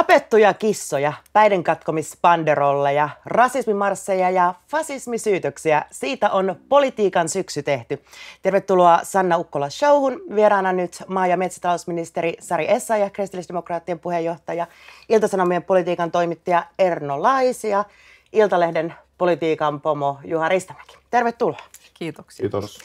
Tapettuja kissoja, päidenkatkomispanderolleja, rasismimarsseja ja fasismisyytöksiä. Siitä on politiikan syksy tehty. Tervetuloa Sanna Ukkola showhun. Vieraana nyt maa- ja metsätalousministeri Sari Essa ja kristillisdemokraattien puheenjohtaja, Iltasanomien politiikan toimittaja Erno Laisia, Iltalehden politiikan pomo Juha Ristamäki. Tervetuloa. Kiitoksia. Kiitos.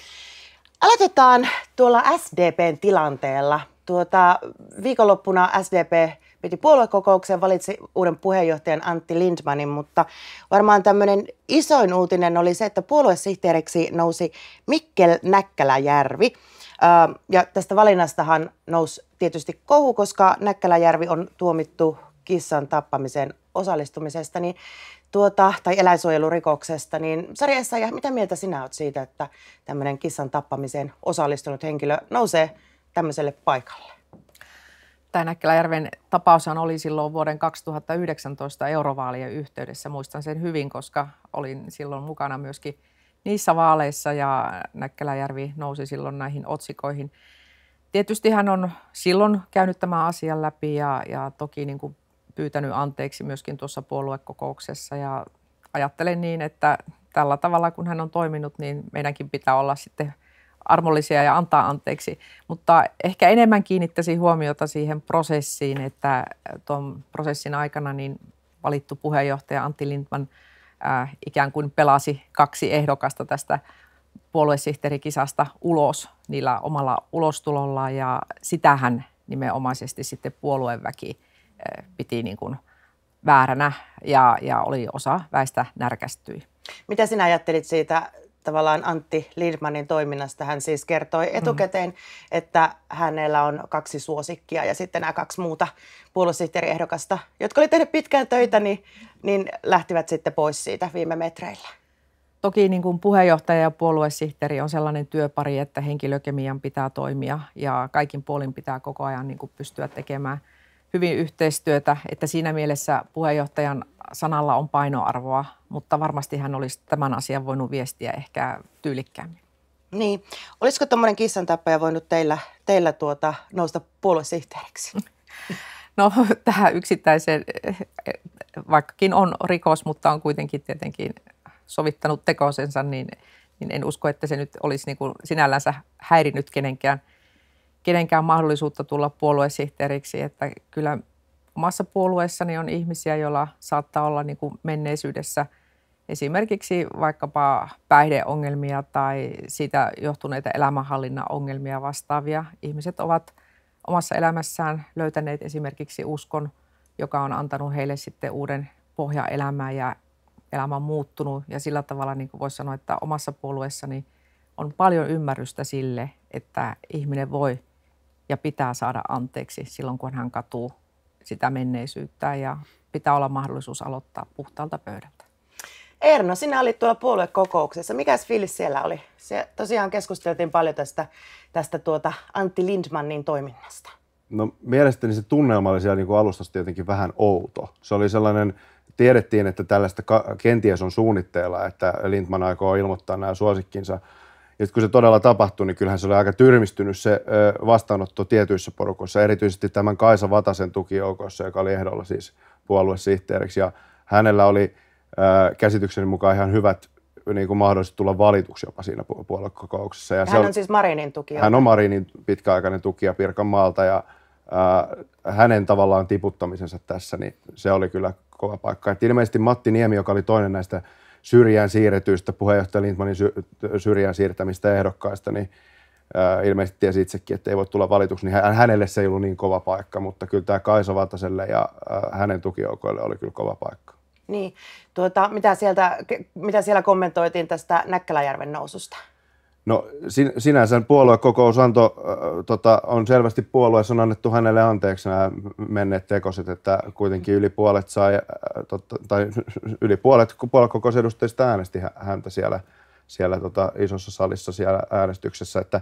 Aloitetaan tuolla SDPn tilanteella. Tuota, viikonloppuna SDP piti puoluekokouksen, valitsi uuden puheenjohtajan Antti Lindmanin, mutta varmaan tämmöinen isoin uutinen oli se, että puoluesihteeriksi nousi Mikkel Näkkäläjärvi. Ja tästä valinnastahan nousi tietysti kohu, koska Näkkäläjärvi on tuomittu kissan tappamiseen osallistumisesta niin tuota, tai eläinsuojelurikoksesta. Niin Sari ja mitä mieltä sinä olet siitä, että tämmöinen kissan tappamiseen osallistunut henkilö nousee tämmöiselle paikalle? tämä tapaushan oli silloin vuoden 2019 eurovaalien yhteydessä. Muistan sen hyvin, koska olin silloin mukana myöskin niissä vaaleissa ja Näkkäläjärvi nousi silloin näihin otsikoihin. Tietysti hän on silloin käynyt tämän asian läpi ja, ja toki niin kuin pyytänyt anteeksi myöskin tuossa puoluekokouksessa ja ajattelen niin, että tällä tavalla kun hän on toiminut, niin meidänkin pitää olla sitten – armollisia ja antaa anteeksi. Mutta ehkä enemmän kiinnittäisin huomiota siihen prosessiin, että tuon prosessin aikana niin valittu puheenjohtaja Antti Lindman äh, ikään kuin pelasi kaksi ehdokasta tästä puoluesihteerikisasta ulos niillä omalla ulostulolla ja sitähän nimenomaisesti sitten puolueväki äh, piti niin kuin vääränä ja, ja oli osa väistä närkästyi. Mitä sinä ajattelit siitä tavallaan Antti Lidmanin toiminnasta. Hän siis kertoi mhm. etukäteen, mm. että hänellä on kaksi suosikkia ja sitten nämä kaksi muuta puoluesihteeriehdokasta, jotka oli tehnyt pitkään töitä, niin, niin lähtivät sitten pois siitä viime metreillä. Toki niin kuin puheenjohtaja ja puoluesihteeri on sellainen työpari, että henkilökemian pitää toimia ja kaikin puolin pitää koko ajan niin kuin pystyä tekemään – hyvin yhteistyötä, että siinä mielessä puheenjohtajan sanalla on painoarvoa, mutta varmasti hän olisi tämän asian voinut viestiä ehkä tyylikkäämmin. Niin. Olisiko tuommoinen kissantäppäjä voinut teillä, teillä tuota, nousta puoluesihteeriksi? No tähän yksittäiseen, vaikkakin on rikos, mutta on kuitenkin tietenkin sovittanut tekosensa, niin, niin en usko, että se nyt olisi niin kuin sinällänsä häirinyt kenenkään – kenenkään mahdollisuutta tulla puoluesihteeriksi, että kyllä omassa puolueessani on ihmisiä, joilla saattaa olla niin kuin menneisyydessä esimerkiksi vaikkapa päihdeongelmia tai siitä johtuneita elämänhallinnan ongelmia vastaavia. Ihmiset ovat omassa elämässään löytäneet esimerkiksi uskon, joka on antanut heille sitten uuden pohjan elämään ja elämä on muuttunut ja sillä tavalla niin kuin voisi sanoa, että omassa puolueessani on paljon ymmärrystä sille, että ihminen voi – ja pitää saada anteeksi silloin, kun hän katuu sitä menneisyyttä ja pitää olla mahdollisuus aloittaa puhtaalta pöydältä. Erno, sinä olit tuolla puoluekokouksessa. Mikäs fiilis siellä oli? Se, tosiaan keskusteltiin paljon tästä, tästä tuota Antti Lindmanin toiminnasta. No mielestäni se tunnelma oli siellä niin kuin alustasta jotenkin vähän outo. Se oli sellainen, tiedettiin, että tällaista kenties on suunnitteilla, että Lindman aikoo ilmoittaa nämä suosikkinsa – ja kun se todella tapahtui, niin kyllähän se oli aika tyrmistynyt se vastaanotto tietyissä porukoissa, erityisesti tämän Kaisa Vatasen tukijoukossa, joka oli ehdolla siis puoluesihteeriksi. Ja hänellä oli käsitykseni mukaan ihan hyvät niin kuin mahdollisesti tulla valituksi jopa siinä puoluekokouksessa. Ja hän se on, on siis Marinin tukija. Hän on Marinin pitkäaikainen tukija Pirkanmaalta ja äh, hänen tavallaan tiputtamisensa tässä, niin se oli kyllä kova paikka. Et ilmeisesti Matti Niemi, joka oli toinen näistä syrjään siirretyistä, puheenjohtaja Lindmanin syrjään siirtämistä ehdokkaista, niin ilmeisesti tiesi itsekin, että ei voi tulla valituksi, niin hänelle se ei ollut niin kova paikka, mutta kyllä tämä Kaisa Vataselle ja hänen tukijoukoille oli kyllä kova paikka. Niin, tuota, mitä, sieltä, mitä siellä kommentoitiin tästä Näkkäläjärven noususta? No sin, sinänsä puoluekokous anto, äh, tota, on selvästi puolueessa on annettu hänelle anteeksi nämä menneet tekoset, että kuitenkin yli puolet sai, äh, totta, tai yli puolet puoluekokousedustajista äänesti häntä siellä, siellä tota, isossa salissa siellä äänestyksessä, että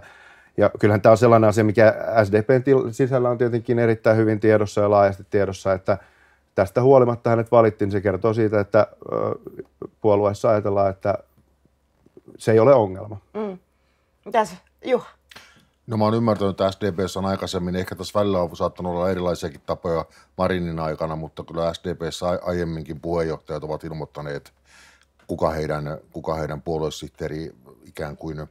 ja kyllähän tämä on sellainen asia, mikä SDPn sisällä on tietenkin erittäin hyvin tiedossa ja laajasti tiedossa, että tästä huolimatta hänet valittiin. Se kertoo siitä, että puolueessa ajatellaan, että se ei ole ongelma. Mm. Mitäs, Juha? No mä oon ymmärtänyt, että SDPssä on aikaisemmin, ehkä tässä välillä on saattanut olla erilaisiakin tapoja Marinin aikana, mutta kyllä SDPssä aiemminkin puheenjohtajat ovat ilmoittaneet, kuka heidän, kuka heidän puoluesihteeri ikään kuin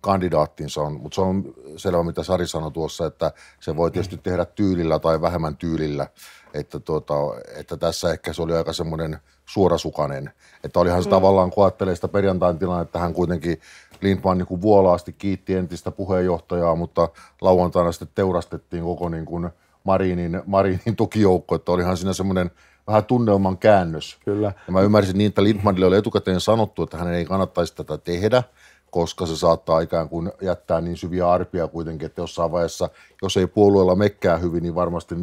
kandidaattinsa on. Mutta se on selvä, mitä Sari sanoi tuossa, että se voi tietysti tehdä tyylillä tai vähemmän tyylillä. Että, tuota, että tässä ehkä se oli aika semmoinen suorasukainen. Että olihan se mm. tavallaan, kun ajattelee sitä perjantain tilannetta, hän kuitenkin Lindman niin kuin vuolaasti kiitti entistä puheenjohtajaa, mutta lauantaina sitten teurastettiin koko niin kuin Marinin, Marinin tukijoukko, että olihan siinä semmoinen vähän tunnelman käännös. Kyllä. Ja mä ymmärsin niin, että Lindmanille oli etukäteen sanottu, että hänen ei kannattaisi tätä tehdä, koska se saattaa ikään kuin jättää niin syviä arpia kuitenkin, että jossain vaiheessa, jos ei puolueella mekkää hyvin, niin varmasti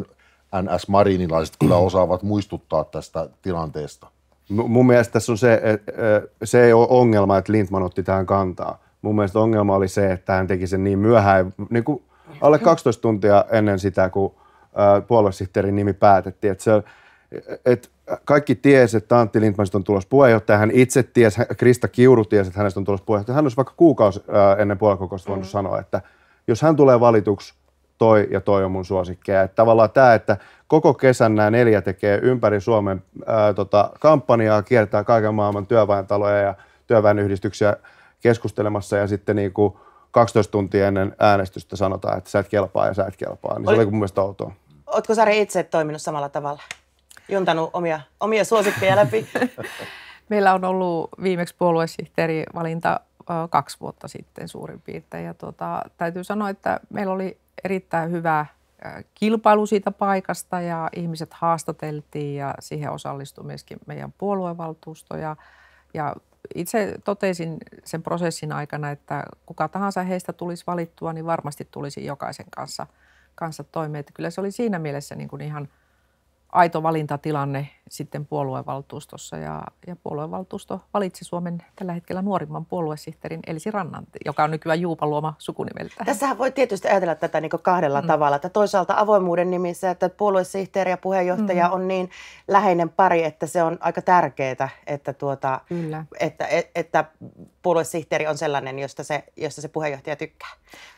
NS-marinilaiset kyllä osaavat muistuttaa tästä tilanteesta. Mun mielestä tässä on se, että e-, se ei ole ongelma, että Lindman otti tähän kantaa. Mun mielestä ongelma oli se, että hän teki sen niin myöhään, niin kuin alle 12 tuntia ennen sitä, kun puoluesihteerin nimi päätettiin. Että se, että kaikki tiesi, että Antti Lindmanista on tulossa puheenjohtaja. Hän itse tiesi, Krista Kiuru tiesi, että hänestä on tulossa puheenjohtaja. Hän olisi vaikka kuukausi ennen puoluekokousta voinut mm. sanoa, että jos hän tulee valituksi, toi ja toi on mun suosikkeja. Että tavallaan tämä, että koko kesän nämä neljä tekee ympäri Suomen ää, tota, kampanjaa, kiertää kaiken maailman työväentaloja ja työväenyhdistyksiä keskustelemassa ja sitten niin kuin 12 tuntia ennen äänestystä sanotaan, että sä et kelpaa ja sä et kelpaa. Niin Oli... se oli mun mielestä outoa. Ootko Sari itse toiminut samalla tavalla? Juntanut omia, omia suosikkeja läpi? Meillä on ollut viimeksi valinta kaksi vuotta sitten suurin piirtein. Ja tuota, täytyy sanoa, että meillä oli erittäin hyvä kilpailu siitä paikasta ja ihmiset haastateltiin ja siihen osallistui myöskin meidän puoluevaltuusto ja, ja itse totesin sen prosessin aikana, että kuka tahansa heistä tulisi valittua, niin varmasti tulisi jokaisen kanssa, kanssa toimeen. Että kyllä se oli siinä mielessä niin kuin ihan – aito valintatilanne sitten puoluevaltuustossa ja, ja puoluevaltuusto valitsi Suomen tällä hetkellä nuorimman puoluesihteerin Elsi Rannan, joka on nykyään Juupa luoma sukunimeltä. Tässähän voi tietysti ajatella tätä niin kahdella mm. tavalla, että toisaalta avoimuuden nimissä, että puoluesihteeri ja puheenjohtaja mm. on niin läheinen pari, että se on aika tärkeää, että, tuota, että, että, että puoluesihteeri on sellainen, josta se, josta se puheenjohtaja tykkää.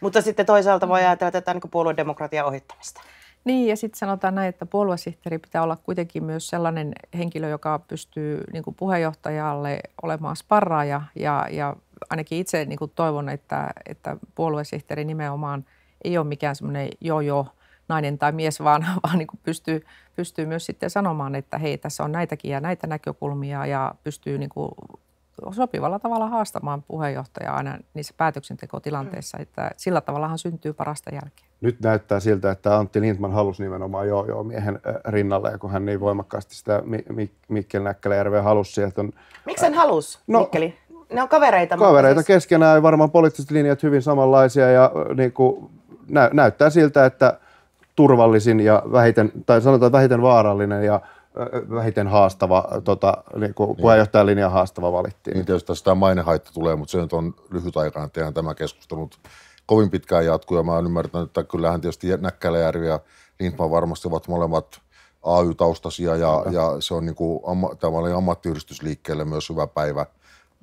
Mutta sitten toisaalta voi mm. ajatella tätä niin puoluedemokratian ohittamista. Niin, ja sitten sanotaan näin, että puoluesihteeri pitää olla kuitenkin myös sellainen henkilö, joka pystyy niin kuin puheenjohtajalle olemaan sparraaja. Ja, ja ainakin itse niin kuin toivon, että, että puoluesihteeri nimenomaan ei ole mikään semmoinen jo-jo nainen tai mies, vaan, vaan niin kuin pystyy, pystyy myös sitten sanomaan, että hei, tässä on näitäkin ja näitä näkökulmia ja pystyy niin kuin sopivalla tavalla haastamaan puheenjohtajaa aina niissä päätöksentekotilanteissa, mm. että sillä tavallahan syntyy parasta jälkeä nyt näyttää siltä, että Antti Lindman halusi nimenomaan joo joo miehen äh, rinnalle, kun hän niin voimakkaasti sitä Mikkel Näkkäläjärveä halusi. sieltä. Miksi hän äh, halusi no, Mikkeli? Ne on kavereita. Kavereita siis... keskenään ja varmaan poliittiset linjat hyvin samanlaisia ja äh, niin kuin, nä- näyttää siltä, että turvallisin ja vähiten, tai sanotaan vähiten vaarallinen ja vähiten haastava, tota, niin kuin niin. puheenjohtajan linja haastava valittiin. Niin tietysti tästä mainehaitta tulee, mutta se nyt on lyhytaikainen, että tämä keskustelut kovin pitkään jatkuu, ja mä oon ymmärtänyt, että kyllähän tietysti Näkkäläjärvi ja Lindman varmasti ovat molemmat AY-taustaisia, ja, Kyllä. ja se on niin kuin, amma, tämä oli ammattiyhdistysliikkeelle myös hyvä päivä,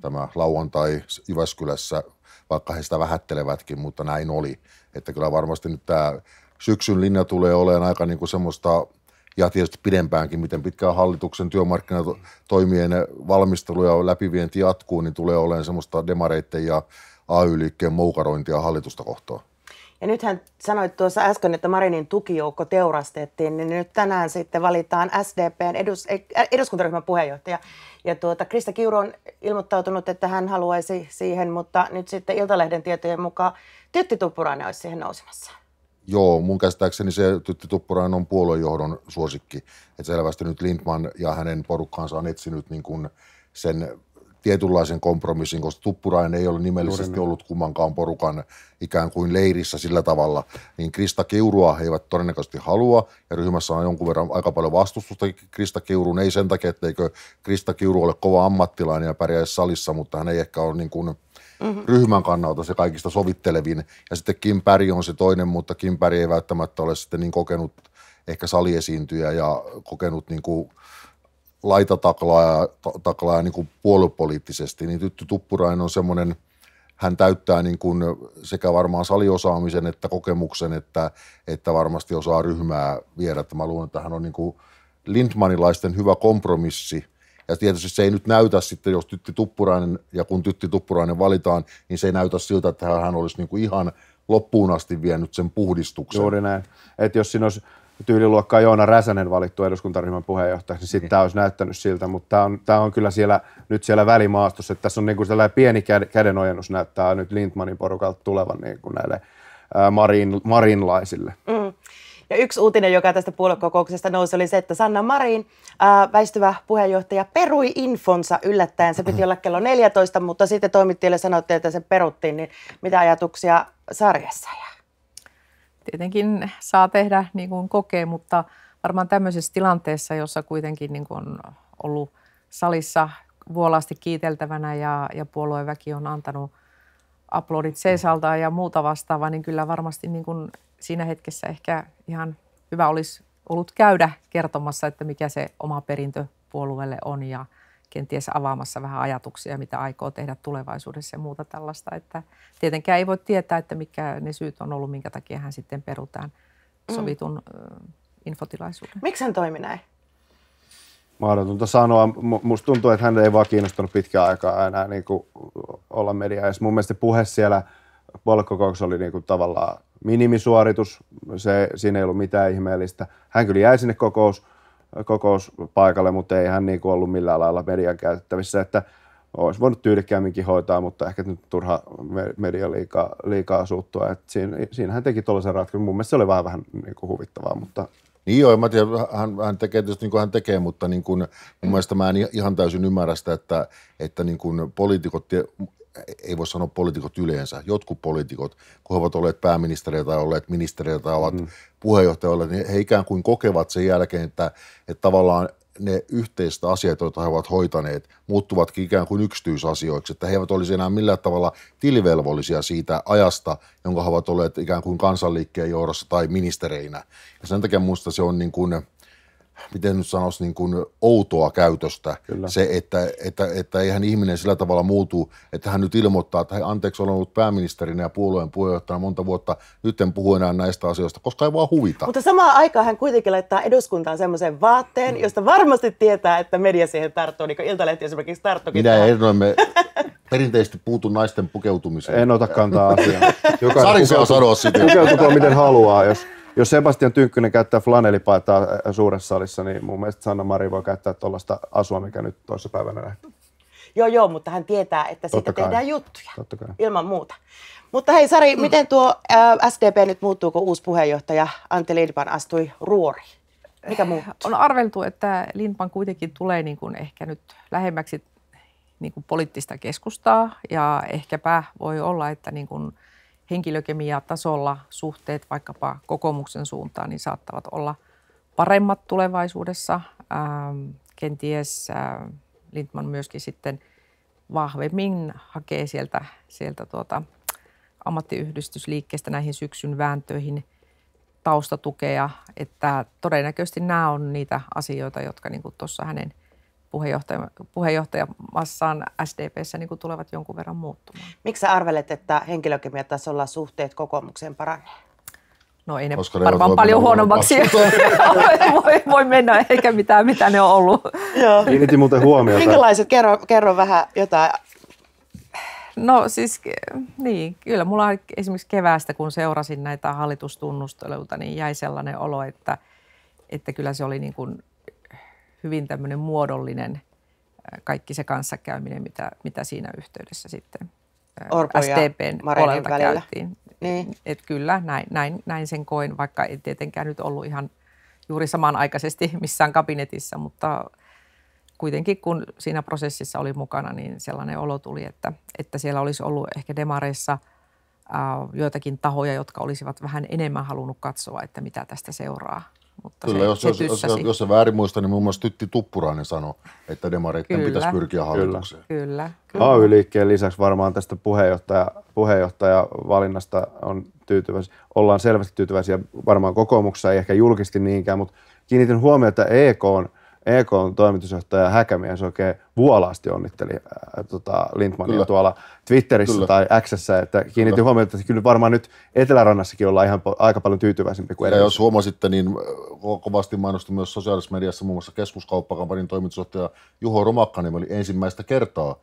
tämä lauantai Jyväskylässä, vaikka he sitä vähättelevätkin, mutta näin oli. Että kyllä varmasti nyt tämä syksyn linja tulee olemaan aika niin kuin semmoista, ja tietysti pidempäänkin, miten pitkään hallituksen työmarkkinatoimien valmistelu ja läpivienti jatkuu, niin tulee olemaan semmoista demareitten ja AY-liikkeen moukarointia hallitusta kohtaan. Ja nythän sanoit tuossa äsken, että Marinin tukijoukko teurastettiin, niin nyt tänään sitten valitaan SDPn edus, eh, eduskuntaryhmän puheenjohtaja. Ja tuota, Krista Kiuru on ilmoittautunut, että hän haluaisi siihen, mutta nyt sitten Iltalehden tietojen mukaan Tytti Tuppurainen olisi siihen nousemassa. Joo, mun käsittääkseni se Tytti Tuppurainen on puoluejohdon suosikki. Et selvästi nyt Lindman ja hänen porukkaansa on etsinyt niin kuin sen tietynlaisen kompromissin, koska Tuppurainen ei ole nimellisesti ollut kummankaan porukan ikään kuin leirissä sillä tavalla, niin Krista Keurua he eivät todennäköisesti halua, ja ryhmässä on jonkun verran aika paljon vastustusta Krista keuruun. ei sen takia, etteikö Krista keuru ole kova ammattilainen ja pärjäisi salissa, mutta hän ei ehkä ole niin kuin mm-hmm. ryhmän kannalta se kaikista sovittelevin, ja sitten Kim Päri on se toinen, mutta Kim Päri ei välttämättä ole sitten niin kokenut ehkä saliesiintyjä ja kokenut niin kuin – laitataklaaja niin kuin puoluepoliittisesti, niin Tyttö Tuppurainen on semmoinen, hän täyttää niin kuin sekä varmaan saliosaamisen että kokemuksen, että, että varmasti osaa ryhmää viedä. Mä luulen, että hän on niin kuin Lindmanilaisten hyvä kompromissi – ja tietysti se ei nyt näytä sitten, jos Tytti Tuppurainen ja kun Tytti Tuppurainen valitaan, niin se ei näytä siltä, että hän olisi niin kuin ihan loppuun asti vienyt sen puhdistuksen. Juuri näin. Että jos siinä olisi tyyliluokkaa Joona Räsänen valittu eduskuntaryhmän puheenjohtaja, niin sitten tämä olisi näyttänyt siltä, mutta tämä on, on kyllä siellä, nyt siellä välimaastossa, että tässä on niinku sellainen pieni kädenojennus näyttää nyt Lindmanin porukalta tulevan niinku näille marin, marinlaisille. Mm. Ja yksi uutinen, joka tästä puoluekokouksesta nousi, oli se, että Sanna Marin, ää, väistyvä puheenjohtaja, perui infonsa yllättäen. Se piti olla kello 14, mutta sitten toimittajille sanottiin, että se peruttiin. Niin mitä ajatuksia sarjassa jää? tietenkin saa tehdä niin kuin kokee, mutta varmaan tämmöisessä tilanteessa, jossa kuitenkin niin kuin on ollut salissa vuolaasti kiiteltävänä ja, ja puolueväki on antanut aplodit, Seisalta ja muuta vastaavaa, niin kyllä varmasti niin kuin siinä hetkessä ehkä ihan hyvä olisi ollut käydä kertomassa, että mikä se oma perintö puolueelle on ja, kenties avaamassa vähän ajatuksia, mitä aikoo tehdä tulevaisuudessa ja muuta tällaista. Että tietenkään ei voi tietää, että mikä ne syyt on ollut, minkä takia hän sitten perutaan mm. sovitun mm. infotilaisuuden. Miksi hän toimi näin? Mahdotonta sanoa. Musta tuntuu, että hän ei vaan kiinnostunut pitkään aikaa enää niin kuin olla media. Ja mun mielestä puhe siellä puoluekokouksessa oli niin kuin tavallaan minimisuoritus. Se, siinä ei ollut mitään ihmeellistä. Hän kyllä jäi sinne kokous, kokouspaikalle, mutta ei hän niin kuin ollut millään lailla median käytettävissä, että olisi voinut tyylikkäämminkin hoitaa, mutta ehkä nyt turha media liikaa, liikaa suuttua. Et siinä, siinä, hän teki tuollaisen ratkaisun. Mun mielestä se oli vähän, vähän niin kuin huvittavaa, mutta niin joo, mä tiedän, hän, hän tekee tietysti niin kuin hän tekee, mutta niin kuin, mun mielestä mä en ihan täysin ymmärrä sitä, että, että niin kuin poliitikot E-, ei voi sanoa poliitikot yleensä, jotkut poliitikot, kun he ovat olleet pääministeriä tai olleet ministeriä tai ovat mm. puheenjohtajia, niin he ikään kuin kokevat sen jälkeen, että, että tavallaan ne yhteistä asiat, joita he ovat hoitaneet, muuttuvatkin ikään kuin yksityisasioiksi, että he eivät olisi enää millään tavalla tilivelvollisia siitä ajasta, jonka he ovat olleet ikään kuin kansanliikkeen johdossa tai ministereinä. Ja sen takia minusta se on niin kuin, miten nyt sanoisi, niin kuin outoa käytöstä. Kyllä. Se, että, että, että eihän ihminen sillä tavalla muutu, että hän nyt ilmoittaa, että hän anteeksi, olen ollut pääministerinä ja puolueen puheenjohtajana monta vuotta, nyt en puhu enää näistä asioista, koska ei vaan huvita. Mutta samaan aikaan hän kuitenkin laittaa eduskuntaan semmoisen vaatteen, mm. josta varmasti tietää, että media siihen tarttuu, niin kuin Iltalehti esimerkiksi tarttukin. Minä ehdoin, perinteisesti puutu naisten pukeutumiseen. En ota kantaa asiaan. Sari saa sanoa sitä. Pukeutukoon miten haluaa, jos jos Sebastian Tynkkynen käyttää flanelipaitaa äh, suuressa salissa, niin mun mielestä Sanna Mari voi käyttää tuollaista asua, mikä nyt toisessa päivänä nähtiin. Joo, joo, mutta hän tietää, että Totta tehdään kai. tehdään juttuja. Totta kai. Ilman muuta. Mutta hei Sari, mm. miten tuo äh, SDP nyt muuttuu, kun uusi puheenjohtaja Antti Lindman astui ruori? Mikä eh, muuttuu? On arveltu, että Lindman kuitenkin tulee niin kuin ehkä nyt lähemmäksi niin kuin poliittista keskustaa ja ehkäpä voi olla, että niin kuin tasolla suhteet vaikkapa kokoomuksen suuntaan niin saattavat olla paremmat tulevaisuudessa. Ähm, kenties äh, Lindman myöskin sitten vahvemmin hakee sieltä, sieltä tuota, ammattiyhdistysliikkeestä näihin syksyn vääntöihin taustatukea, että todennäköisesti nämä on niitä asioita, jotka niin tuossa hänen – puheenjohtaja, puheenjohtajamassaan SDPssä niin kuin tulevat jonkun verran muuttumaan. Miksi sä arvelet, että henkilökemiatasolla suhteet kokoomukseen paranee? No ei ne Koska varmaan ne paljon huonommaksi voi, voi mennä, eikä mitään, mitä ne on ollut. Kiinnitin muuten huomiota. Minkälaiset? Kerro, kerro vähän jotain No siis, niin, kyllä mulla esimerkiksi keväästä, kun seurasin näitä hallitustunnusteluita, niin jäi sellainen olo, että, että kyllä se oli niin kuin hyvin tämmöinen muodollinen äh, kaikki se kanssakäyminen, mitä, mitä siinä yhteydessä sitten äh, Orpo STPn puolelta välillä. käytiin. Niin. Et kyllä, näin, näin, näin sen koin, vaikka ei tietenkään nyt ollut ihan juuri samanaikaisesti missään kabinetissa, mutta kuitenkin kun siinä prosessissa oli mukana, niin sellainen olo tuli, että, että siellä olisi ollut ehkä demareissa äh, joitakin tahoja, jotka olisivat vähän enemmän halunnut katsoa, että mitä tästä seuraa mutta Kyllä, se, jos, se jos, jos, jos se väärin muista, niin muun muassa Tytti Tuppurainen sanoi, että demareiden kyllä. pitäisi pyrkiä hallitukseen. Kyllä, kyllä. kyllä. AY-liikkeen lisäksi varmaan tästä puheenjohtaja, puheenjohtajavalinnasta on tyytyväisiä. Ollaan selvästi tyytyväisiä varmaan kokoomuksessa, ei ehkä julkisesti niinkään, mutta kiinnitin huomiota EK on – EKn toimitusjohtaja Häkämies oikein vuolaasti onnitteli ää, tota Lindmania kyllä. tuolla Twitterissä kyllä. tai Xssä, että kiinnitti kyllä. huomiota, että kyllä varmaan nyt Etelärannassakin ollaan ihan aika paljon tyytyväisempi kuin edelleen. Ja jos huomasitte, niin kovasti mainosti myös sosiaalisessa mediassa muun muassa keskuskauppakampanin toimitusjohtaja Juho niin oli ensimmäistä kertaa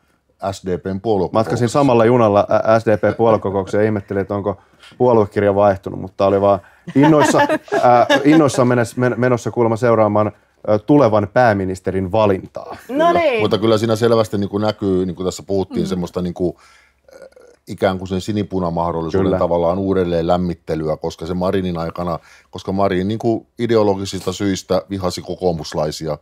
SDPn puoluekokouksessa. Matkasin samalla junalla SDP puoluekokoukseen ja ihmettelin, että onko puoluekirja vaihtunut, mutta oli vaan innoissa, äh, innoissa menossa kuulemma seuraamaan tulevan pääministerin valintaa. No niin. Mutta kyllä siinä selvästi niin kuin näkyy, niin kuin tässä puhuttiin, mm. semmoista niin kuin, ikään kuin sen sinipunamahdollisuuden Kyllä. tavallaan uudelleen lämmittelyä, koska se Marinin aikana, koska Marin niin kuin ideologisista syistä vihasi kokoomuslaisia,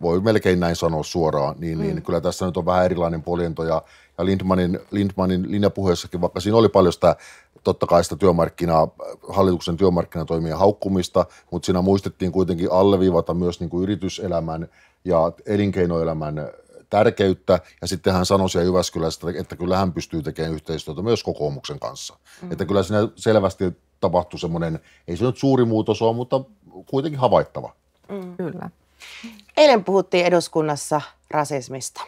voi melkein näin sanoa suoraan, niin, niin mm. niin kyllä tässä nyt on vähän erilainen poljento ja, ja Lindmanin, Lindmanin linjapuheessakin, vaikka siinä oli paljon sitä totta kai sitä työmarkkinaa, hallituksen työmarkkinatoimien haukkumista, mutta siinä muistettiin kuitenkin alleviivata myös niin kuin yrityselämän ja elinkeinoelämän tärkeyttä. Ja sitten hän sanoi siellä Jyväskylästä, että kyllä hän pystyy tekemään yhteistyötä myös kokoomuksen kanssa. Mm. Että kyllä siinä selvästi tapahtui semmoinen, ei se nyt suuri muutos ole, mutta kuitenkin havaittava. Mm. Kyllä. Eilen puhuttiin eduskunnassa rasismista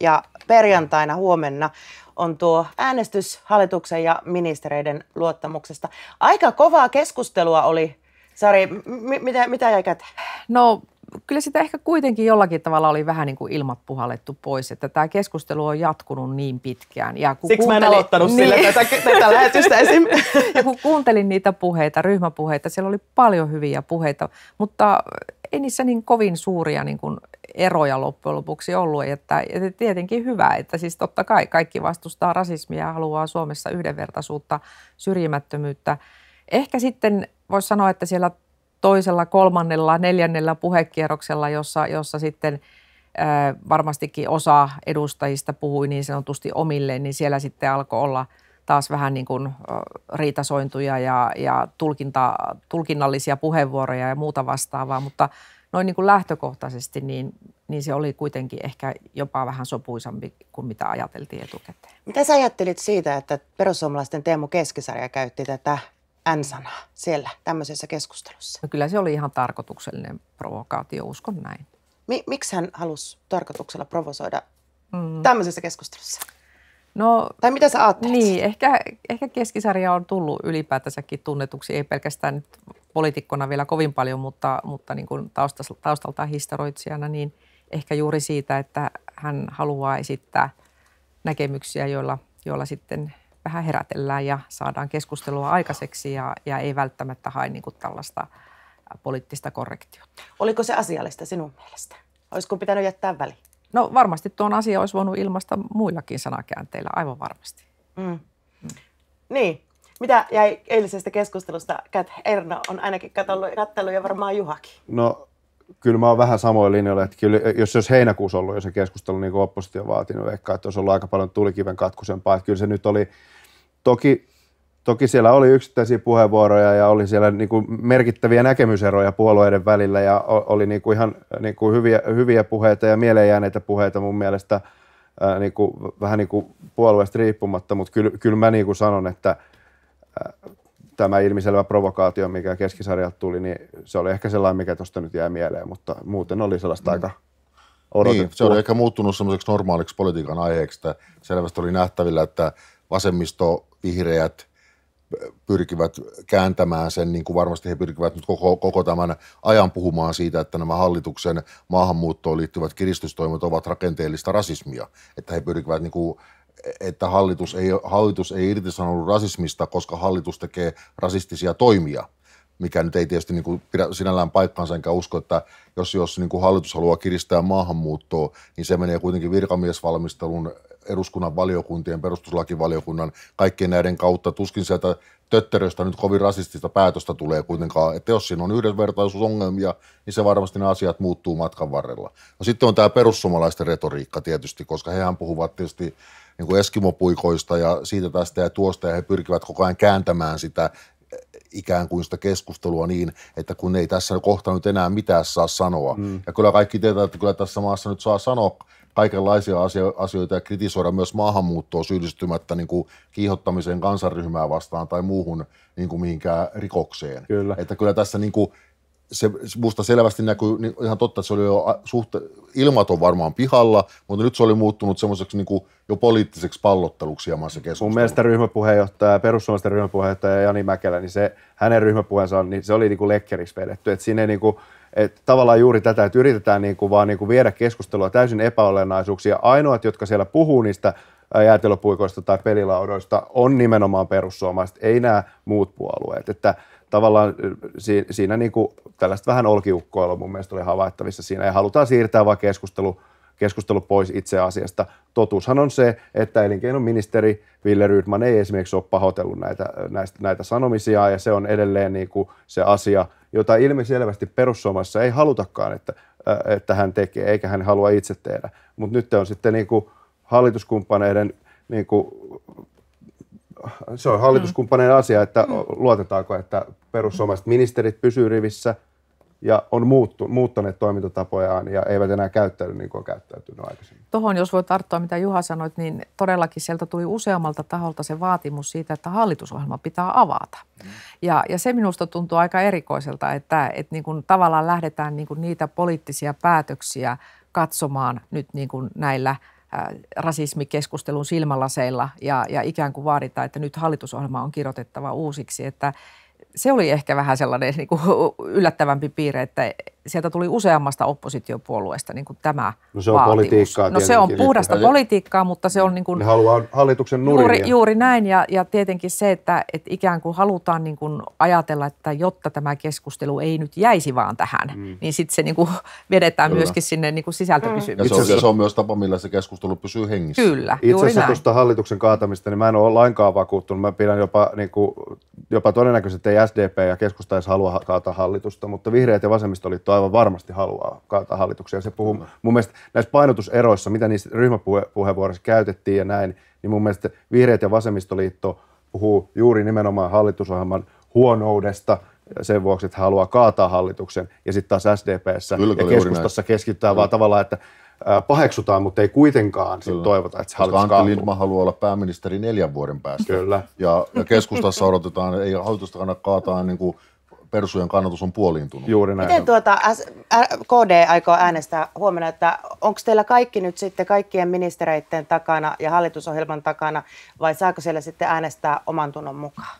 ja perjantaina huomenna on tuo äänestys hallituksen ja ministereiden luottamuksesta. Aika kovaa keskustelua oli. Sari, m- mitä, mitä jäi käteen? No kyllä sitä ehkä kuitenkin jollakin tavalla oli vähän niin kuin ilmat puhallettu pois, että tämä keskustelu on jatkunut niin pitkään. Ja kun Siksi mä en aloittanut niin, sillä tätä, tätä lähetystä esim. Ja kun kuuntelin niitä puheita, ryhmäpuheita, siellä oli paljon hyviä puheita, mutta ei niissä niin kovin suuria niin kuin eroja loppujen lopuksi ollut. Että, että tietenkin hyvä, että siis totta kai kaikki vastustaa rasismia ja haluaa Suomessa yhdenvertaisuutta, syrjimättömyyttä. Ehkä sitten voisi sanoa, että siellä toisella, kolmannella, neljännellä puhekierroksella, jossa, jossa sitten ää, varmastikin osa edustajista puhui niin sanotusti omille, niin siellä sitten alkoi olla taas vähän niin kuin riitasointuja ja, ja tulkinta, tulkinnallisia puheenvuoroja ja muuta vastaavaa, mutta – noin niin kuin lähtökohtaisesti, niin, niin se oli kuitenkin ehkä jopa vähän sopuisampi kuin mitä ajateltiin etukäteen. Mitä sä ajattelit siitä, että perussuomalaisten Teemu Keskisarja käytti tätä N-sanaa siellä tämmöisessä keskustelussa? No kyllä se oli ihan tarkoituksellinen provokaatio, uskon näin. Mi- miksi hän halusi tarkoituksella provosoida mm. tämmöisessä keskustelussa? No, tai mitä sä ajattelet? Niin, ehkä, ehkä keskisarja on tullut ylipäätänsäkin tunnetuksi, ei pelkästään nyt poliitikkona vielä kovin paljon, mutta, mutta niin kuin taustalta historioitsijana, niin ehkä juuri siitä, että hän haluaa esittää näkemyksiä, joilla, joilla sitten vähän herätellään ja saadaan keskustelua aikaiseksi ja, ja ei välttämättä hae niin kuin tällaista poliittista korrektiota. Oliko se asiallista sinun mielestä? Olisiko pitänyt jättää väliin? No varmasti tuon asia olisi voinut ilmaista muillakin sanakäänteillä, aivan varmasti. Mm. Mm. Niin, mitä jäi eilisestä keskustelusta Kat Erno on ainakin katsellut, katsellut ja varmaan Juhakin? No kyllä mä oon vähän samoin linjoilla, että kyllä, jos se olisi heinäkuussa ollut jo se keskustelu, niin kuin oppositio vaatinut niin ehkä, että olisi ollut aika paljon tulikiven katkusempaa, että kyllä se nyt oli, toki, toki siellä oli yksittäisiä puheenvuoroja ja oli siellä niin kuin merkittäviä näkemyseroja puolueiden välillä ja oli niin kuin ihan niin kuin hyviä, hyviä puheita ja mieleenjääneitä puheita mun mielestä, niin kuin, vähän niin kuin puolueesta riippumatta, mutta kyllä, kyllä mä niin kuin sanon, että – tämä ilmiselvä provokaatio, mikä keskisarjalta tuli, niin se oli ehkä sellainen, mikä tuosta nyt jää mieleen, mutta muuten oli sellaista mm. aika odotettua. Niin, se oli ehkä muuttunut semmoiseksi normaaliksi politiikan aiheeksi, että selvästi oli nähtävillä, että vasemmisto, vihreät pyrkivät kääntämään sen, niin kuin varmasti he pyrkivät nyt koko, koko tämän ajan puhumaan siitä, että nämä hallituksen maahanmuuttoon liittyvät kiristystoimet ovat rakenteellista rasismia, että he pyrkivät niin kuin että hallitus ei, hallitus ei irtisanonut rasismista, koska hallitus tekee rasistisia toimia, mikä nyt ei tietysti niin kuin pidä sinällään paikkaansa, enkä usko, että jos, jos niin kuin hallitus haluaa kiristää maahanmuuttoa, niin se menee kuitenkin virkamiesvalmistelun eduskunnan valiokuntien, perustuslakivaliokunnan, kaikkien näiden kautta. Tuskin sieltä tötteröstä nyt kovin rasistista päätöstä tulee kuitenkaan, että jos siinä on yhdenvertaisuusongelmia, niin se varmasti ne asiat muuttuu matkan varrella. No sitten on tämä perussuomalaisten retoriikka tietysti, koska hehän puhuvat tietysti niin kuin Eskimopuikoista ja siitä tästä ja tuosta, ja he pyrkivät koko ajan kääntämään sitä eh, ikään kuin sitä keskustelua niin, että kun ei tässä kohta nyt enää mitään saa sanoa. Mm. Ja kyllä kaikki tietää, että kyllä tässä maassa nyt saa sanoa kaikenlaisia asioita ja kritisoida myös maahanmuuttoa syyllistymättä niin kuin kiihottamiseen kansanryhmää vastaan tai muuhun niin kuin mihinkään rikokseen. Kyllä. Että kyllä tässä niin kuin, se musta selvästi näkyy, niin ihan totta, että se oli jo suhte, ilmaton varmaan pihalla, mutta nyt se oli muuttunut semmoiseksi niin jo poliittiseksi pallotteluksi ja se keskustelu. Mun mielestä ryhmäpuheenjohtaja, perussuomalaisten ryhmäpuheenjohtaja Jani Mäkelä, niin se, hänen ryhmäpuheensa on, niin se oli niin kuin lekkeriksi vedetty, että siinä ei niin kuin, että tavallaan juuri tätä, että yritetään niin kuin vaan niin kuin viedä keskustelua täysin epäolennaisuuksia. Ainoat, jotka siellä puhuu niistä jäätelöpuikoista tai pelilaudoista, on nimenomaan perussuomalaiset, ei nämä muut puolueet. Että tavallaan siinä niin kuin tällaista vähän olkiukkoilla mun mielestä oli havaittavissa siinä ja halutaan siirtää vaan keskustelu, keskustelu pois itse asiasta. Totuushan on se, että elinkeinoministeri Ville Rydman ei esimerkiksi ole pahoitellut näitä, näistä, näitä sanomisia ja se on edelleen niin kuin se asia, jota ilmiselvästi perussuomassa ei halutakaan, että, että hän tekee, eikä hän halua itse tehdä. Mutta nyt on sitten niin kuin hallituskumppaneiden niin kuin se on hallituskumppaneen mm. asia, että mm. luotetaanko, että perussuomalaiset ministerit pysyy rivissä ja on muuttu, muuttaneet toimintatapojaan ja eivät enää käyttäydy niin kuin on käyttäytynyt aikaisemmin. Tuohon, jos voi tarttua, mitä Juha sanoit, niin todellakin sieltä tuli useammalta taholta se vaatimus siitä, että hallitusohjelma pitää avata. Mm. Ja, ja se minusta tuntuu aika erikoiselta, että, että niin kuin tavallaan lähdetään niin kuin niitä poliittisia päätöksiä katsomaan nyt niin kuin näillä – Äh, rasismikeskustelun silmälaseilla ja, ja ikään kuin vaaditaan, että nyt hallitusohjelma on kirjoitettava uusiksi, että se oli ehkä vähän sellainen niin kuin yllättävämpi piirre, että sieltä tuli useammasta oppositiopuolueesta niin kuin tämä No se on vaatimus. politiikkaa No se on puhdasta liittyy. politiikkaa, mutta se on niin kuin, ne haluaa hallituksen nurin. Juuri, juuri näin ja, ja tietenkin se, että, että ikään kuin halutaan niin kuin ajatella, että jotta tämä keskustelu ei nyt jäisi vaan tähän, mm. niin sitten se niin kuin vedetään Kyllä. myöskin sinne niin kuin sisältökysymyksiin. Ja se, on, ja se on myös tapa, millä se keskustelu pysyy hengissä. Kyllä, Itse asiassa tuosta hallituksen kaatamista, niin mä en ole lainkaan vakuuttunut. Mä pidän jopa, niin kuin, jopa todennäköisesti, että ei SDP ja keskusta edes halua kaataa hallitusta, mutta vihreät ja vasemmistoliitto aivan varmasti haluaa kaataa hallituksia. Se puhuu mun mielestä näissä painotuseroissa, mitä niissä ryhmäpuheenvuoroissa käytettiin ja näin, niin mun mielestä vihreät ja vasemmistoliitto puhuu juuri nimenomaan hallitusohjelman huonoudesta sen vuoksi, että haluaa kaataa hallituksen, ja sitten taas SDPssä Kyllä, ja keskustassa keskittää vaan tavallaan, että paheksutaan, mutta ei kuitenkaan sit toivota, että se hallitus Antti kaatuu. Lindman haluaa olla pääministeri neljän vuoden päästä. Kyllä. Ja, ja keskustassa odotetaan, ei hallitusta kannata kaataa niin kuin persujen kannatus on puoliintunut. Juuri näin. Miten tuota KD aikoo äänestää huomenna, että onko teillä kaikki nyt sitten kaikkien ministereiden takana ja hallitusohjelman takana vai saako siellä sitten äänestää oman tunnon mukaan?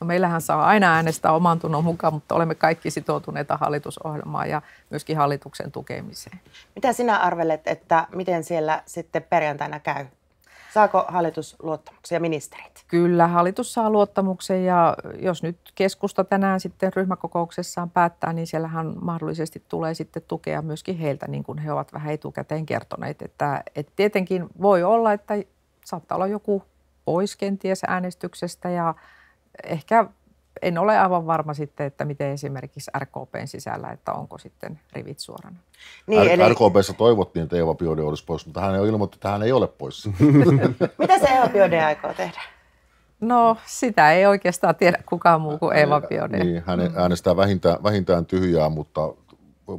No meillähän saa aina äänestää oman tunnon mukaan, mutta olemme kaikki sitoutuneita hallitusohjelmaan ja myöskin hallituksen tukemiseen. Mitä sinä arvelet, että miten siellä sitten perjantaina käy? Saako hallitus luottamuksen ja ministerit? Kyllä, hallitus saa luottamuksen ja jos nyt keskusta tänään sitten ryhmäkokouksessaan päättää, niin siellähän mahdollisesti tulee sitten tukea myöskin heiltä, niin kuin he ovat vähän etukäteen kertoneet. Että, että tietenkin voi olla, että saattaa olla joku pois kenties äänestyksestä ja ehkä en ole aivan varma sitten, että miten esimerkiksi RKPn sisällä, että onko sitten rivit suorana. Niin, R- eli... RKPssä toivottiin, että Eeva Biode olisi pois, mutta hän ei ilmoitti, että hän ei ole pois. Mitä se Eeva Biode aikoo tehdä? No sitä ei oikeastaan tiedä kukaan muu kuin Eeva Biode. Niin, hän äänestää vähintään, vähintään tyhjää, mutta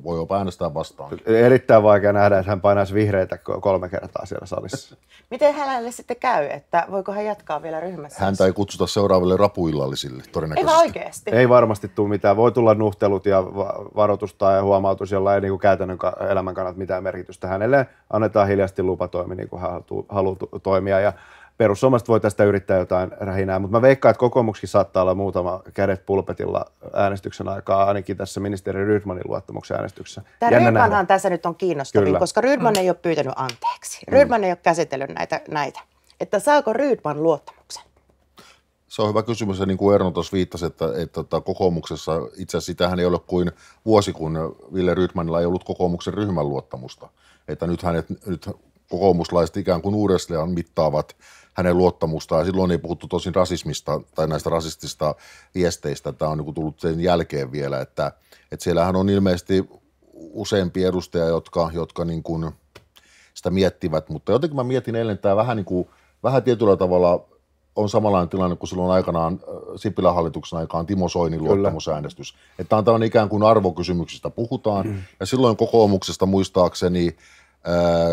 voi jopa äänestää vastaan. Erittäin vaikea nähdä, että hän painaisi vihreitä kolme kertaa siellä salissa. Miten hänelle sitten käy, että voiko hän jatkaa vielä ryhmässä? Häntä ei kutsuta seuraaville rapuillallisille todennäköisesti. Ei oikeasti. Ei varmasti tule mitään. Voi tulla nuhtelut ja varoitus tai huomautus, jolla ei niin kuin käytännön elämän kannalta mitään merkitystä. Hänelle annetaan hiljasti lupa toimia niin kuin hän haluaa toimia. Ja perussuomalaiset voi tästä yrittää jotain rähinää, mutta mä veikkaan, että kokoomuksikin saattaa olla muutama kädet pulpetilla äänestyksen aikaa, ainakin tässä ministeri Rydmanin luottamuksen äänestyksessä. Tämä Rydmanhan tässä nyt on kiinnostavin, Kyllä. koska Rydman ei ole pyytänyt anteeksi. Mm. Rydman mm. ei ole käsitellyt näitä, näitä. Että saako Rydman luottamuksen? Se on hyvä kysymys, ja niin kuin Erno tuossa viittasi, että, että, että kokoomuksessa itse asiassa sitähän ei ole kuin vuosi, kun Ville Rydmanilla ei ollut kokoomuksen ryhmän luottamusta. Että nyt hänet, nyt kokoomuslaiset ikään kuin uudestaan mittaavat hänen luottamustaan. Silloin ei puhuttu tosin rasismista tai näistä rasistista viesteistä. Tämä on niin tullut sen jälkeen vielä, että, että siellähän on ilmeisesti useampi edustaja, jotka, jotka niin kuin sitä miettivät. Mutta jotenkin mä mietin eilen, että tämä vähän, niin kuin, vähän tietyllä tavalla on samanlainen tilanne kuin silloin aikanaan äh, Sipilän hallituksen aikaan Timo Soinin luottamusäänestys. Että tämä on tällainen ikään kuin arvokysymyksistä puhutaan. Mm. Ja silloin kokoomuksesta muistaakseni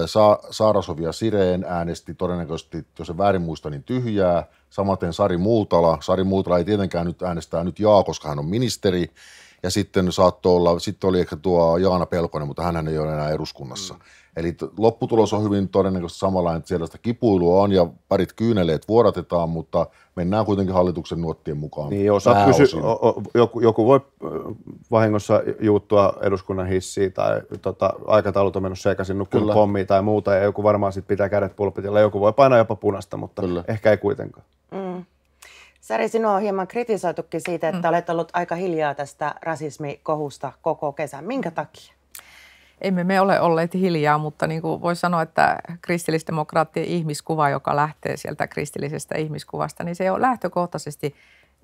Sa- Saarasovia Sireen äänesti todennäköisesti, jos se väärin muista, niin tyhjää. Samaten Sari Multala. Sari Multala ei tietenkään nyt äänestää nyt jaa, koska hän on ministeri. Ja sitten saattoi olla, sitten oli ehkä tuo Jaana Pelkonen, mutta hän ei ole enää eduskunnassa. Mm. Eli lopputulos on hyvin todennäköisesti samanlainen, että siellä sitä kipuilua on ja parit kyyneleet vuodatetaan, mutta mennään kuitenkin hallituksen nuottien mukaan. Niin jos kysy, o, o, joku, joku, voi vahingossa juuttua eduskunnan hissiin tai tota, aikataulut on mennyt sekaisin nukkunut pommiin tai muuta ja joku varmaan sit pitää kädet pulpitilla. Joku voi painaa jopa punasta, mutta Kyllä. ehkä ei kuitenkaan. Mm. Sari, sinua on hieman kritisoitukin siitä, että mm. olet ollut aika hiljaa tästä rasismikohusta koko kesän. Minkä takia? Emme me ole olleet hiljaa, mutta niin kuin voi sanoa, että kristillisdemokraattien ihmiskuva, joka lähtee sieltä kristillisestä ihmiskuvasta, niin se on lähtökohtaisesti –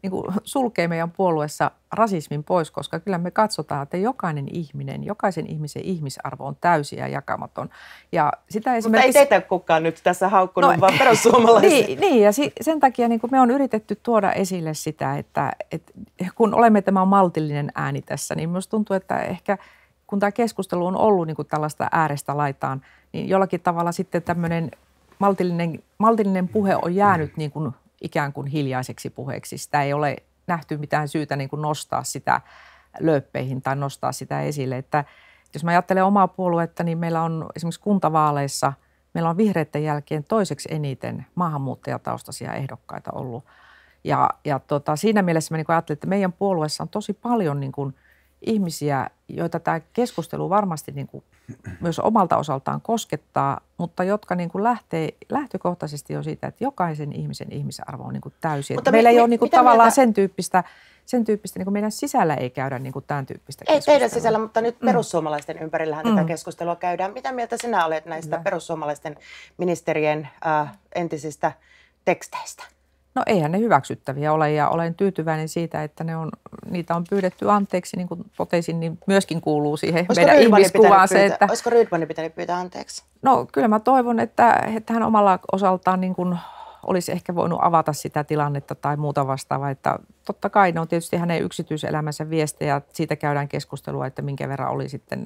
niin kuin sulkee meidän puolueessa rasismin pois, koska kyllä me katsotaan, että jokainen ihminen, jokaisen ihmisen ihmisarvo on täysin ja jakamaton. Ja sitä esimerkiksi... Mutta ei teitä kukaan nyt tässä haukkunut, no, vaan perussuomalaiset. niin, niin, ja sen takia niin me on yritetty tuoda esille sitä, että, että kun olemme tämä maltillinen ääni tässä, niin myös tuntuu, että ehkä kun tämä keskustelu on ollut niin kuin tällaista äärestä laitaan, niin jollakin tavalla sitten tämmöinen maltillinen, maltillinen puhe on jäänyt niin kuin ikään kuin hiljaiseksi puheeksi. Sitä ei ole nähty mitään syytä niin kuin nostaa sitä lööppeihin tai nostaa sitä esille. Että jos mä ajattelen omaa puoluetta, niin meillä on esimerkiksi kuntavaaleissa, meillä on vihreiden jälkeen toiseksi eniten maahanmuuttajataustaisia ehdokkaita ollut. Ja, ja tota, siinä mielessä mä niin ajattelin, että meidän puolueessa on tosi paljon niin kuin ihmisiä, joita tämä keskustelu varmasti niin kuin myös omalta osaltaan koskettaa, mutta jotka niin kuin lähtee lähtökohtaisesti jo siitä, että jokaisen ihmisen ihmisarvo on niin kuin täysi. Mutta me, meillä ei me, ole niin kuin tavallaan mieltä? sen tyyppistä, sen tyyppistä niin kuin meidän sisällä ei käydä niin kuin tämän tyyppistä keskustelua. Ei teidän sisällä, mutta nyt mm. perussuomalaisten mm. ympärillähän mm. tätä keskustelua käydään. Mitä mieltä sinä olet näistä mm. perussuomalaisten ministerien äh, entisistä teksteistä? No eihän ne hyväksyttäviä ole ja olen tyytyväinen siitä, että ne on, niitä on pyydetty anteeksi, niin kuin totesin, niin myöskin kuuluu siihen Olisiko meidän ihmiskuvaan se, että... Olisiko Rydmanin pitänyt pyytää anteeksi? No kyllä mä toivon, että, että hän omalla osaltaan niin kuin olisi ehkä voinut avata sitä tilannetta tai muuta vastaavaa. Että totta kai ne on tietysti hänen yksityiselämänsä viestejä. Siitä käydään keskustelua, että minkä verran oli sitten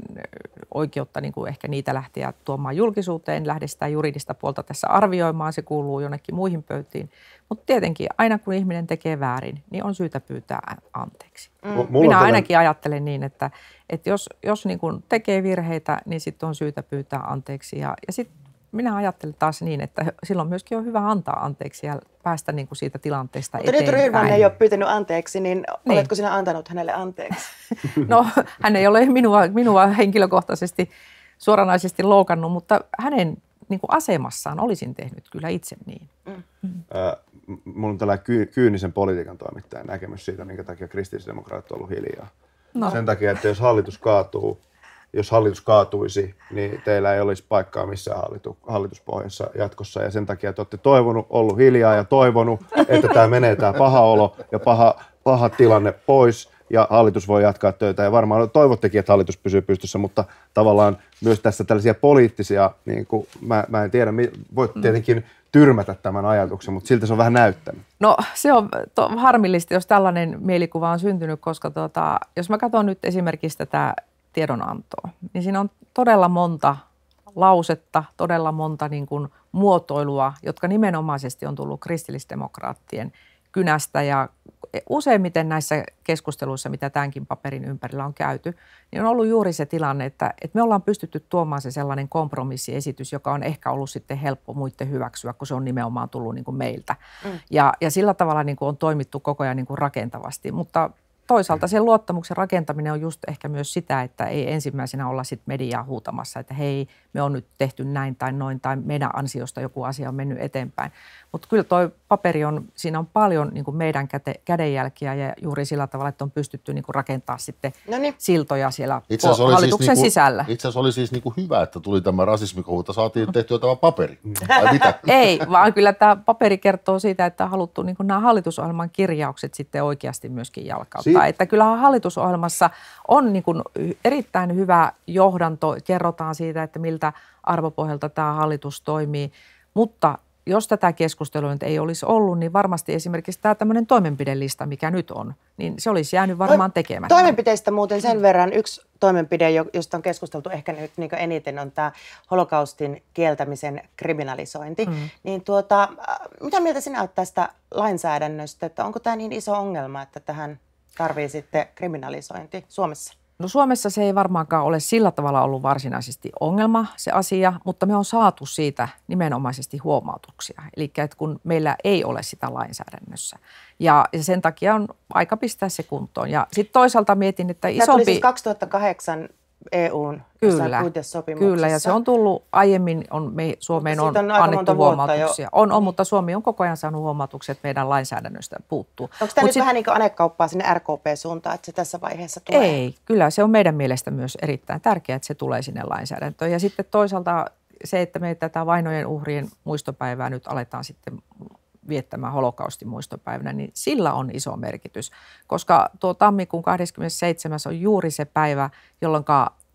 oikeutta niin kuin ehkä niitä lähteä tuomaan julkisuuteen. Lähde sitä juridista puolta tässä arvioimaan, se kuuluu jonnekin muihin pöytiin. Mutta tietenkin aina kun ihminen tekee väärin, niin on syytä pyytää anteeksi. Mm. Minä ainakin tällainen... ajattelen niin, että, että jos, jos niin kun tekee virheitä, niin sitten on syytä pyytää anteeksi. Ja, ja sitten minä ajattelen taas niin, että silloin myöskin on hyvä antaa anteeksi ja päästä niin kuin siitä tilanteesta Mutta eteenpäin. nyt Ryhmän ei ole pyytänyt anteeksi, niin, niin oletko sinä antanut hänelle anteeksi? no, hän ei ole minua, minua henkilökohtaisesti suoranaisesti loukannut, mutta hänen niin kuin asemassaan olisin tehnyt kyllä itse niin. Mm. Mm. Äh, mulla on tällainen kyynisen politiikan toimittajan näkemys siitä, minkä takia kristillisdemokraatit on ollut hiljaa. No. Sen takia, että jos hallitus kaatuu – jos hallitus kaatuisi, niin teillä ei olisi paikkaa missään hallitu, hallituspohjassa jatkossa. Ja sen takia te olette toivonut, ollut hiljaa ja toivonut, että tämä menee tämä paha olo ja paha, paha tilanne pois ja hallitus voi jatkaa töitä. Ja varmaan toivottekin, että hallitus pysyy pystyssä, mutta tavallaan myös tässä tällaisia poliittisia, niin kuin, mä, mä en tiedä, voit mm. tietenkin tyrmätä tämän ajatuksen, mutta siltä se on vähän näyttänyt. No se on to, harmillista, jos tällainen mielikuva on syntynyt, koska tota, jos mä katson nyt esimerkiksi tätä tiedonantoa, niin siinä on todella monta lausetta, todella monta niin kuin muotoilua, jotka nimenomaisesti on tullut kristillisdemokraattien kynästä ja useimmiten näissä keskusteluissa, mitä tämänkin paperin ympärillä on käyty, niin on ollut juuri se tilanne, että, että me ollaan pystytty tuomaan se sellainen kompromissiesitys, joka on ehkä ollut sitten helppo muiden hyväksyä, kun se on nimenomaan tullut niin kuin meiltä. Mm. Ja, ja sillä tavalla niin kuin on toimittu koko ajan niin kuin rakentavasti, mutta toisaalta sen luottamuksen rakentaminen on just ehkä myös sitä, että ei ensimmäisenä olla sit mediaa huutamassa, että hei, me on nyt tehty näin tai noin tai meidän ansiosta joku asia on mennyt eteenpäin. Mutta kyllä toi paperi on, siinä on paljon niin meidän käte, kädenjälkiä ja juuri sillä tavalla, että on pystytty niin rakentaa sitten Noniin. siltoja siellä itse oli siis hallituksen siis niinku, sisällä. Itse asiassa oli siis niinku hyvä, että tuli tämä rasismikohu, että saatiin tehtyä tämä paperi. Mm. Vai mitä? ei, vaan kyllä tämä paperi kertoo siitä, että on haluttu niin nämä hallitusohjelman kirjaukset sitten oikeasti myöskin jalkauttaa muuta. Että kyllähän hallitusohjelmassa on niin kuin erittäin hyvä johdanto, kerrotaan siitä, että miltä arvopohjalta tämä hallitus toimii, mutta jos tätä keskustelua nyt ei olisi ollut, niin varmasti esimerkiksi tämä tämmöinen toimenpidelista, mikä nyt on, niin se olisi jäänyt varmaan tekemättä. Toimenpiteistä muuten sen verran yksi toimenpide, josta on keskusteltu ehkä nyt niin eniten, on tämä holokaustin kieltämisen kriminalisointi. Mm. Niin tuota, äh, mitä mieltä sinä olet tästä lainsäädännöstä, että onko tämä niin iso ongelma, että tähän – tarvii sitten kriminalisointi Suomessa? No Suomessa se ei varmaankaan ole sillä tavalla ollut varsinaisesti ongelma se asia, mutta me on saatu siitä nimenomaisesti huomautuksia. Eli että kun meillä ei ole sitä lainsäädännössä. Ja, ja sen takia on aika pistää se kuntoon. Ja sitten toisaalta mietin, että isompi... Tämä tuli siis 2008 EUn kyllä, puitesopimuksessa. Kyllä, ja se on tullut aiemmin, on me, Suomeen on, on annettu huomautuksia. On, on, mutta Suomi on koko ajan saanut huomautuksia, että meidän lainsäädännöstä puuttuu. Onko tämä nyt sit... vähän niin kuin anekauppaa sinne RKP-suuntaan, että se tässä vaiheessa tulee? Ei, kyllä se on meidän mielestä myös erittäin tärkeää, että se tulee sinne lainsäädäntöön. Ja sitten toisaalta se, että me tätä vainojen uhrien muistopäivää nyt aletaan sitten viettämään holokaustin muistopäivänä, niin sillä on iso merkitys, koska tuo tammikuun 27. on juuri se päivä, jolloin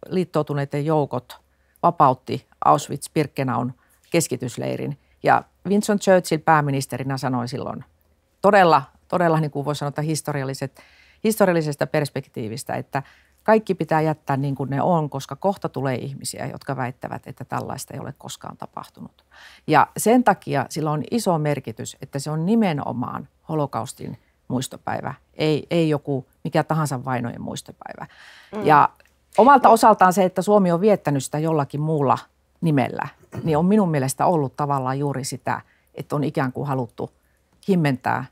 liittoutuneiden joukot vapautti Auschwitz-Birkenaun keskitysleirin. Ja Winston Churchill pääministerinä sanoi silloin todella, todella niin kuin voi sanoa, historialliset, historiallisesta perspektiivistä, että kaikki pitää jättää niin kuin ne on, koska kohta tulee ihmisiä, jotka väittävät, että tällaista ei ole koskaan tapahtunut. Ja sen takia sillä on iso merkitys, että se on nimenomaan holokaustin muistopäivä, ei, ei joku mikä tahansa vainojen muistopäivä. Mm. Ja Omalta osaltaan se, että Suomi on viettänyt sitä jollakin muulla nimellä, niin on minun mielestä ollut tavallaan juuri sitä, että on ikään kuin haluttu himmentää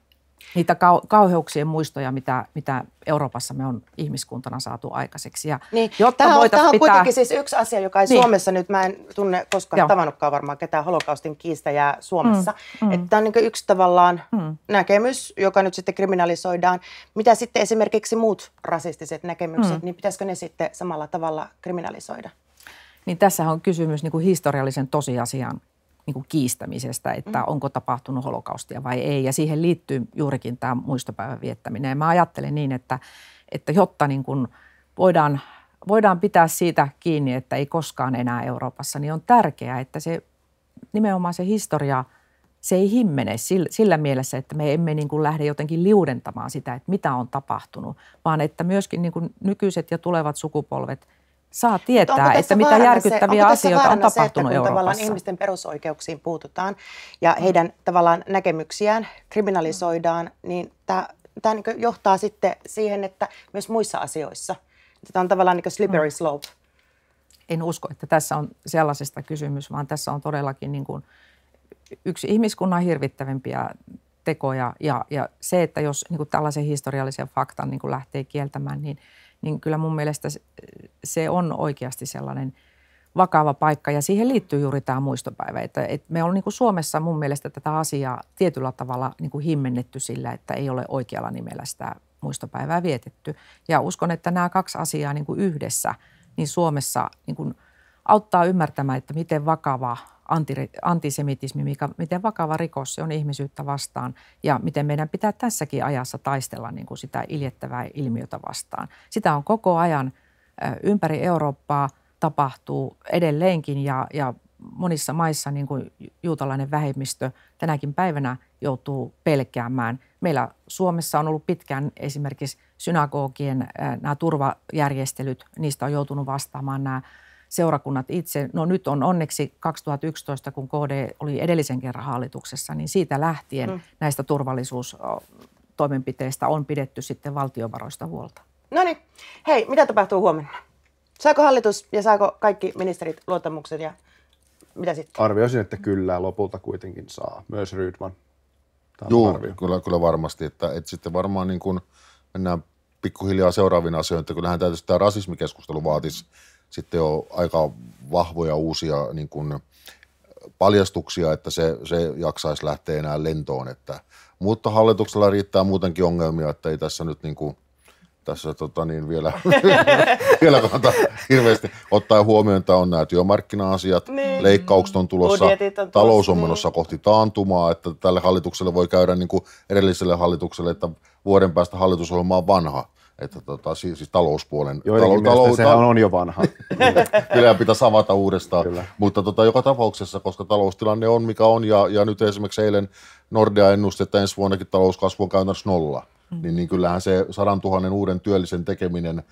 niitä kau- kauheuksien muistoja, mitä, mitä Euroopassa me on ihmiskuntana saatu aikaiseksi. Ja niin. jotta tämä on, tämä on pitää... kuitenkin siis yksi asia, joka ei niin. Suomessa nyt, mä en tunne koskaan Joo. tavannutkaan varmaan ketään holokaustin kiistäjää Suomessa. Mm. Mm. Että tämä on niin yksi tavallaan mm. näkemys, joka nyt sitten kriminalisoidaan. Mitä sitten esimerkiksi muut rasistiset näkemykset, mm. niin pitäisikö ne sitten samalla tavalla kriminalisoida? Niin tässä on kysymys niin kuin historiallisen tosiasian niin kuin kiistämisestä, että mm. onko tapahtunut holokaustia vai ei. Ja siihen liittyy juurikin tämä muistopäivän viettäminen. Ja mä ajattelen niin, että, että jotta niin kuin voidaan, voidaan pitää siitä kiinni, että ei koskaan enää Euroopassa, niin on tärkeää, että se nimenomaan se historia – se ei himmene sillä, sillä mielessä, että me emme niin kuin lähde jotenkin liudentamaan sitä, että mitä on tapahtunut, vaan että myöskin niin kuin nykyiset ja tulevat sukupolvet saa tietää, että mitä järkyttäviä se, asioita on tapahtunut se, että kun tavallaan ihmisten perusoikeuksiin puututaan ja heidän tavallaan näkemyksiään kriminalisoidaan, niin tämä, tämä niin johtaa sitten siihen, että myös muissa asioissa. Tämä on tavallaan niin slippery mm. slope. En usko, että tässä on sellaisesta kysymys, vaan tässä on todellakin niin kuin yksi ihmiskunnan hirvittävimpiä tekoja. Ja, ja se, että jos niin kuin tällaisen historiallisen faktan niin kuin lähtee kieltämään, niin – niin kyllä mun mielestä se on oikeasti sellainen vakava paikka ja siihen liittyy juuri tämä muistopäivä. Että, että me ollaan niin Suomessa mun mielestä tätä asiaa tietyllä tavalla niin kuin himmennetty sillä, että ei ole oikealla nimellä sitä muistopäivää vietetty. Ja uskon, että nämä kaksi asiaa niin kuin yhdessä niin Suomessa niin kuin auttaa ymmärtämään, että miten vakava antisemitismi, mikä, miten vakava rikos se on ihmisyyttä vastaan ja miten meidän pitää tässäkin ajassa taistella niin kuin sitä iljettävää ilmiötä vastaan. Sitä on koko ajan ympäri Eurooppaa tapahtuu edelleenkin ja, ja monissa maissa niin kuin juutalainen vähemmistö tänäkin päivänä joutuu pelkäämään. Meillä Suomessa on ollut pitkään esimerkiksi synagogien nämä turvajärjestelyt, niistä on joutunut vastaamaan nämä seurakunnat itse. No nyt on onneksi 2011, kun KD oli edellisen kerran hallituksessa, niin siitä lähtien mm. näistä turvallisuustoimenpiteistä on pidetty sitten valtiovaroista huolta. No niin. Hei, mitä tapahtuu huomenna? Saako hallitus ja saako kaikki ministerit luottamuksen ja mitä sitten? Arvioisin, että kyllä lopulta kuitenkin saa. Myös Rydman. Joo, kyllä, kyllä varmasti. Että, että sitten varmaan niin kun mennään pikkuhiljaa seuraaviin asioihin, että kyllähän täytyy tämä rasismikeskustelu vaatisi sitten on aika vahvoja uusia niin kuin paljastuksia, että se, se jaksaisi lähteä enää lentoon. Että, mutta hallituksella riittää muutenkin ongelmia, että ei tässä nyt niin kuin, tässä tota niin, vielä, vielä kannata hirveästi ottaa huomioon, että on nämä työmarkkina-asiat, niin. leikkaukset on tulossa, on tulossa, talous on menossa niin. kohti taantumaa, että tälle hallitukselle voi käydä niin kuin edelliselle hallitukselle, että vuoden päästä hallitusohjelma on vanha. Että tota, siis, siis talouspuolen... Joidenkin talou, talou, sehän on jo vanha. Niin. Kyllä pitäisi avata uudestaan. Kyllä. Mutta tota, joka tapauksessa, koska taloustilanne on mikä on, ja, ja nyt esimerkiksi eilen Nordea ennusti, että ensi vuonnakin talouskasvu on käytännössä nolla, mm. niin, niin kyllähän se 100 000 uuden työllisen tekeminen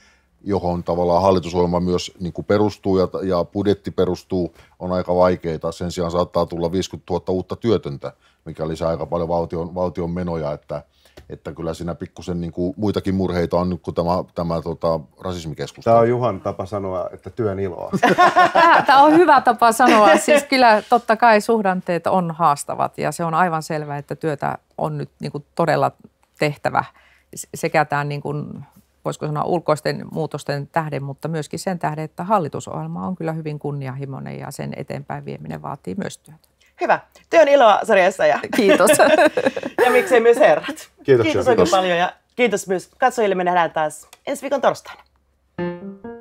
johon tavallaan hallitusohjelma myös niin kuin perustuu ja, ja budjetti perustuu, on aika vaikeita. Sen sijaan saattaa tulla 50 000 uutta työtöntä, mikä lisää aika paljon valtion, valtion menoja, että – että kyllä siinä pikkusen niin kuin muitakin murheita on nyt kuin tämä, tämä tota, rasismikeskustelu. Tämä on Juhan tapa sanoa, että työn iloa. tämä on hyvä tapa sanoa. Siis kyllä totta kai suhdanteet on haastavat ja se on aivan selvää, että työtä on nyt niin kuin todella tehtävä sekä tämän niin kuin voisiko sanoa ulkoisten muutosten tähden, mutta myöskin sen tähden, että hallitusohjelma on kyllä hyvin kunnianhimoinen ja sen eteenpäin vieminen vaatii myös työtä. Hyvä. Työn iloa sarjassa ja... Kiitos. ja miksei myös herrat. Kiitos, Kiitos oikein kiitos. paljon ja kiitos myös katsojille. Me nähdään taas ensi viikon torstaina. thank you